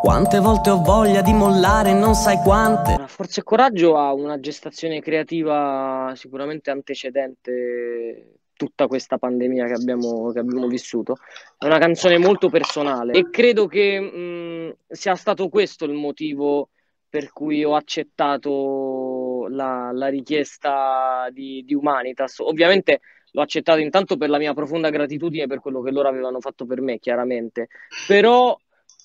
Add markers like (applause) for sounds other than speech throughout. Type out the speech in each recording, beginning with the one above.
Quante volte ho voglia di mollare, non sai quante. Forza e Coraggio ha una gestazione creativa sicuramente antecedente tutta questa pandemia che abbiamo, che abbiamo vissuto. È una canzone molto personale e credo che mh, sia stato questo il motivo per cui ho accettato la, la richiesta di, di Humanitas. Ovviamente l'ho accettato intanto per la mia profonda gratitudine per quello che loro avevano fatto per me, chiaramente, però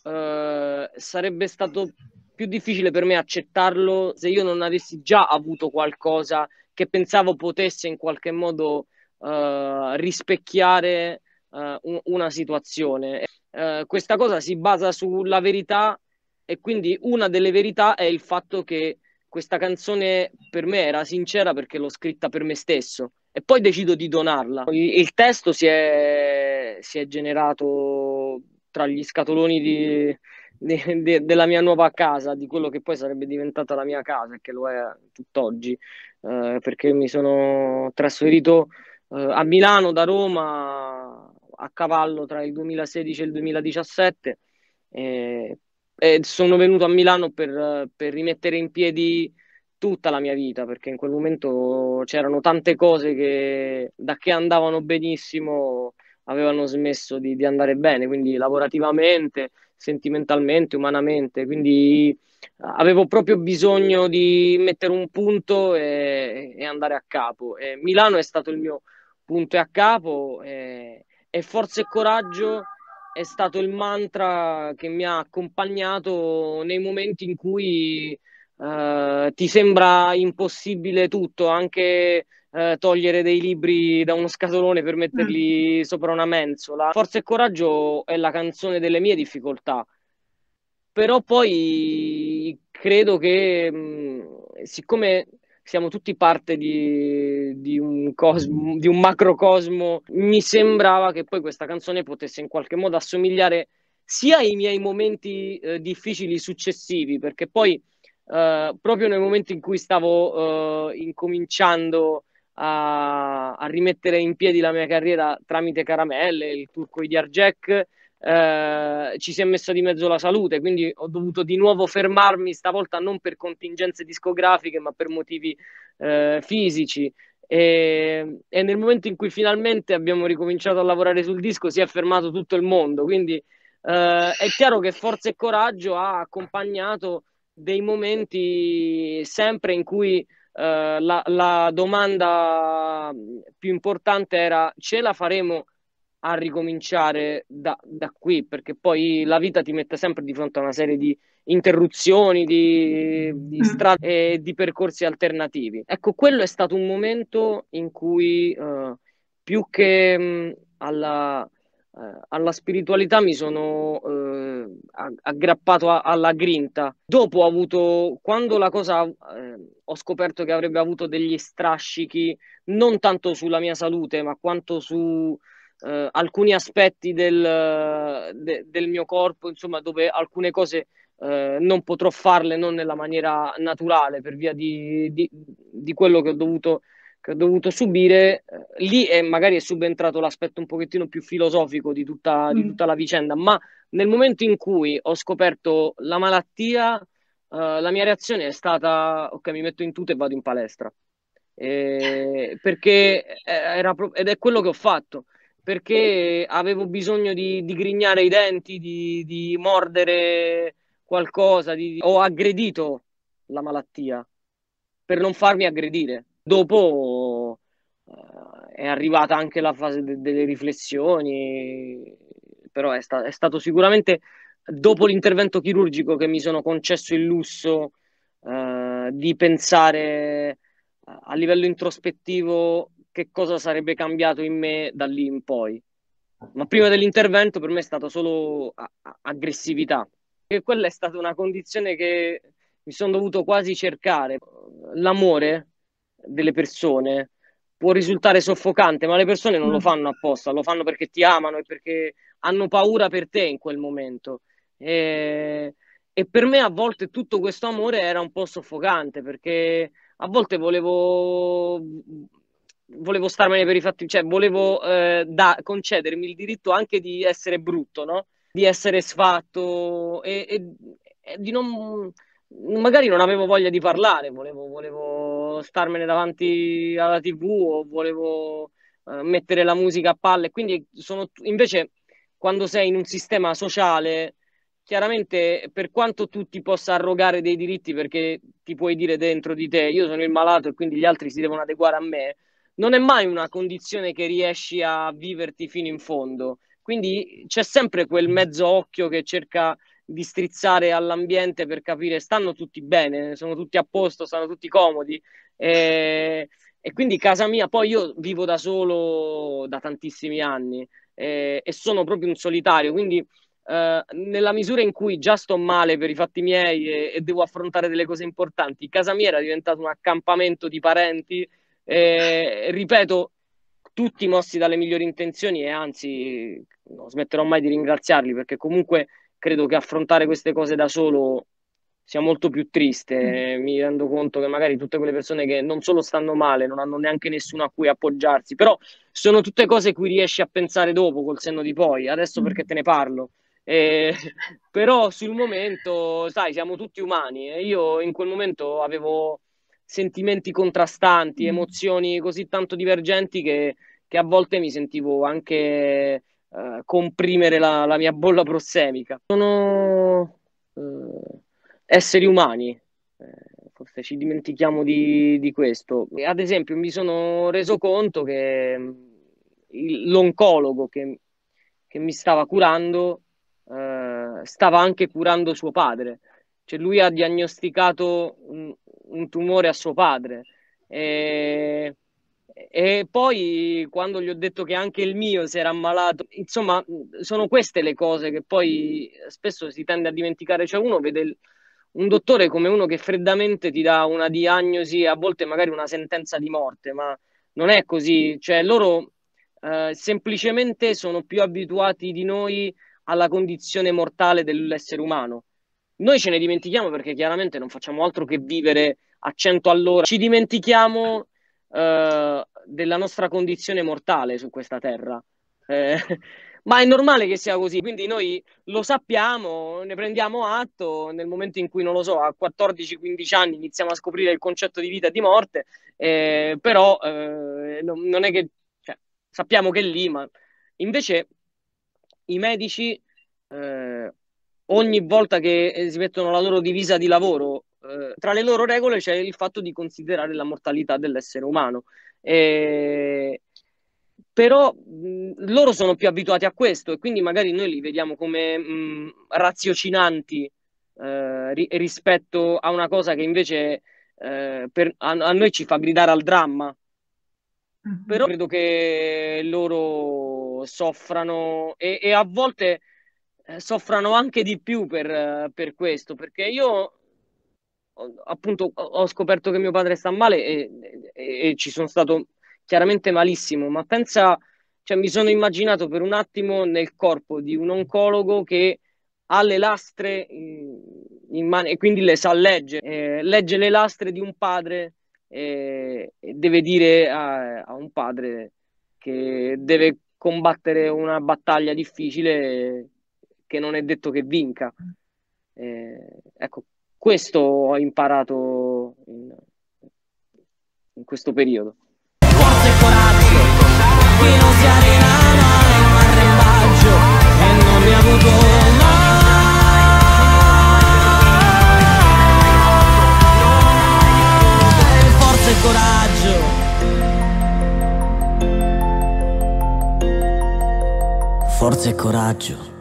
eh, sarebbe stato più difficile per me accettarlo se io non avessi già avuto qualcosa che pensavo potesse in qualche modo eh, rispecchiare eh, un, una situazione. Eh, questa cosa si basa sulla verità e quindi una delle verità è il fatto che questa canzone per me era sincera perché l'ho scritta per me stesso e poi decido di donarla. Il, il testo si è, si è generato tra gli scatoloni di, de, de, della mia nuova casa, di quello che poi sarebbe diventata la mia casa, e che lo è tutt'oggi, eh, perché mi sono trasferito eh, a Milano da Roma a cavallo tra il 2016 e il 2017 eh, e sono venuto a Milano per, per rimettere in piedi tutta la mia vita perché in quel momento c'erano tante cose che da che andavano benissimo avevano smesso di, di andare bene, quindi lavorativamente, sentimentalmente, umanamente, quindi avevo proprio bisogno di mettere un punto e, e andare a capo. E Milano è stato il mio punto e a capo e, e forza e coraggio è stato il mantra che mi ha accompagnato nei momenti in cui eh, ti sembra impossibile tutto, anche eh, togliere dei libri da uno scatolone per metterli mm. sopra una mensola. Forza e coraggio è la canzone delle mie difficoltà, però poi credo che mh, mm, siccome siamo tutti parte di, di, un cosmo, di un macrocosmo, mi sembrava che poi questa canzone potesse in qualche modo assomigliare sia ai miei momenti eh, difficili successivi, perché poi eh, proprio nel momento in cui stavo eh, incominciando a, a, rimettere in piedi la mia carriera tramite caramelle, il turco di Arjack, eh, ci si è messa di mezzo la salute, quindi ho dovuto di nuovo fermarmi, stavolta non per contingenze discografiche, ma per motivi eh, fisici. E, e, nel momento in cui finalmente abbiamo ricominciato a lavorare sul disco si è fermato tutto il mondo, quindi eh, è chiaro che Forza e Coraggio ha accompagnato dei momenti sempre in cui eh, la, la, domanda mm, più importante era ce la faremo a ricominciare da, da, qui, perché poi la vita ti mette sempre di fronte a una serie di interruzioni, di, di mm. strade e di percorsi alternativi. Ecco, quello è stato un momento in cui eh, più che mh, mm, alla, eh, alla spiritualità mi sono eh, aggrappato a, alla grinta. Dopo ho avuto, quando la cosa eh, ho scoperto che avrebbe avuto degli strascichi, non tanto sulla mia salute, ma quanto su eh, alcuni aspetti del, de, del, mio corpo, insomma, dove alcune cose eh, non potrò farle non nella maniera naturale per via di, di, di quello che ho dovuto che ho dovuto subire, eh, lì è, magari è subentrato l'aspetto un pochettino più filosofico di tutta, mm. di tutta la vicenda, ma nel momento in cui ho scoperto la malattia, uh, la mia reazione è stata, ok, mi metto in tuta e vado in palestra. Eh, perché era pro- ed è quello che ho fatto perché avevo bisogno di, di grignare i denti, di, di mordere qualcosa, di, ho aggredito la malattia per non farmi aggredire. Dopo uh, è arrivata anche la fase de- delle riflessioni, però è, sta- è, stato sicuramente dopo l'intervento chirurgico che mi sono concesso il lusso uh, di pensare a livello introspettivo che cosa sarebbe cambiato in me da lì in poi. Ma prima dell'intervento per me è stata solo a- a- aggressività. E quella è stata una condizione che mi sono dovuto quasi cercare. L'amore delle persone può risultare soffocante, ma le persone non lo mm. fanno apposta, lo fanno perché ti amano e perché hanno paura per te in quel momento. E, e per me a volte tutto questo amore era un po' soffocante perché a volte volevo, volevo starmene per i fatti, cioè volevo eh, da, concedermi il diritto anche di essere brutto, no? di essere sfatto e, e, e di non magari non avevo voglia di parlare, volevo, volevo starmene davanti alla tv o volevo eh, mettere la musica a palle. Quindi sono, invece quando sei in un sistema sociale, chiaramente per quanto tu ti possa arrogare dei diritti perché ti puoi dire dentro di te io sono il malato e quindi gli altri si devono adeguare a me, non è mai una condizione che riesci a viverti fino in fondo. Quindi c'è sempre quel mezzo occhio che cerca di strizzare all'ambiente per capire stanno tutti bene, sono tutti a posto, stanno tutti comodi. E, e quindi casa mia, poi io vivo da solo da tantissimi anni e, e sono proprio un solitario, quindi eh, nella misura in cui già sto male per i fatti miei e, e, devo affrontare delle cose importanti, casa mia era diventato un accampamento di parenti, eh, ripeto, tutti mossi dalle migliori intenzioni e anzi non smetterò mai di ringraziarli perché comunque credo che affrontare mm. queste cose da solo sia molto più triste. Mm. Mi rendo conto che magari tutte quelle persone che non solo stanno male, non hanno neanche nessuno a cui appoggiarsi, però sono tutte cose cui riesci a pensare dopo, col senno di poi, adesso mm. perché te ne parlo. Eh, (laughs) però sul momento, sai, siamo tutti umani e io in quel momento avevo sentimenti contrastanti, emozioni così tanto divergenti che, che a volte mi sentivo anche eh, comprimere la, la, mia bolla prossemica. Sono eh, esseri umani, eh, forse ci dimentichiamo di, di, questo. Ad esempio mi sono reso conto che mm, l'oncologo che, che mi stava curando eh, stava anche curando suo padre. Cioè lui ha diagnosticato un, un tumore a suo padre. E e poi quando gli ho detto che anche il mio si era ammalato, insomma, sono queste le cose che poi spesso si tende a dimenticare. Cioè, uno vede il, un dottore come uno che freddamente ti dà una diagnosi, a volte magari una sentenza di morte, ma non è così. Cioè, loro eh, semplicemente sono più abituati di noi alla condizione mortale dell'essere umano. Noi ce ne dimentichiamo perché chiaramente non facciamo altro che vivere a 100 all'ora. Ci dimentichiamo eh, della nostra condizione mortale su questa terra. Eh, (laughs) ma è normale che sia così, quindi noi lo sappiamo, ne prendiamo atto nel momento in cui, non lo so, a 14-15 anni iniziamo a scoprire il concetto di vita e di morte, eh, però eh, non è che cioè, sappiamo che è lì, ma invece i medici eh, ogni volta che eh, si mettono la loro divisa di lavoro tra le loro regole c'è il fatto di considerare la mortalità dell'essere umano. E... Però mh, loro sono più abituati a questo e quindi magari noi li vediamo come mh, raziocinanti eh, ri- rispetto a una cosa che invece eh, per, a, a noi ci fa gridare al dramma. Mm-hmm. Però credo che loro soffrano e, e a volte eh, soffrano anche di più per, per questo, perché io appunto ho scoperto che mio padre sta male e, e, e ci sono stato chiaramente malissimo, ma pensa, cioè, mi sono immaginato per un attimo nel corpo di un oncologo che ha le lastre in, mano e quindi le sa leggere, eh, legge le lastre di un padre eh, e deve dire a, a, un padre che deve combattere una battaglia difficile che non è detto che vinca. Eh, ecco, questo ho imparato in, in questo periodo. Forza e coraggio, chi non si arena mai, ma arrembaggio e non mi ha avuto mai. Forza e coraggio. Forza e coraggio.